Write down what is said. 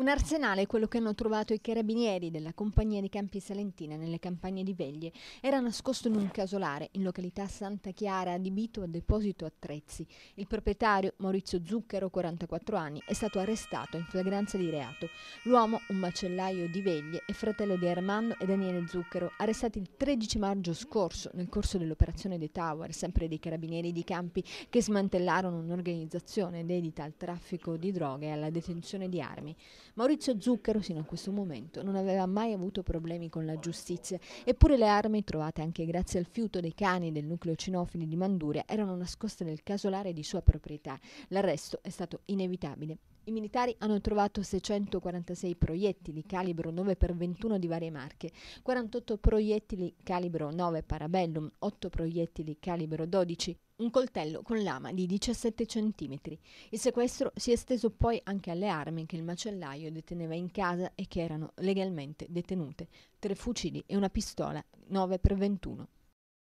Un arsenale è quello che hanno trovato i carabinieri della compagnia di Campi Salentina nelle campagne di Veglie. Era nascosto in un casolare in località Santa Chiara, adibito a deposito attrezzi. Il proprietario, Maurizio Zucchero, 44 anni, è stato arrestato in flagranza di reato. L'uomo, un macellaio di Veglie, è fratello di Armando e Daniele Zucchero, arrestati il 13 maggio scorso nel corso dell'operazione dei Tower, sempre dei carabinieri di Campi, che smantellarono un'organizzazione dedita al traffico di droghe e alla detenzione di armi. Maurizio Zucchero sino a questo momento non aveva mai avuto problemi con la giustizia, eppure le armi, trovate anche grazie al fiuto dei cani del nucleo cinofili di Manduria, erano nascoste nel casolare di sua proprietà. L'arresto è stato inevitabile. I militari hanno trovato 646 proiettili calibro 9x21 di varie marche, 48 proiettili calibro 9 parabellum, 8 proiettili calibro 12, un coltello con lama di 17 cm. Il sequestro si è esteso poi anche alle armi che il macellaio deteneva in casa e che erano legalmente detenute, tre fucili e una pistola 9x21.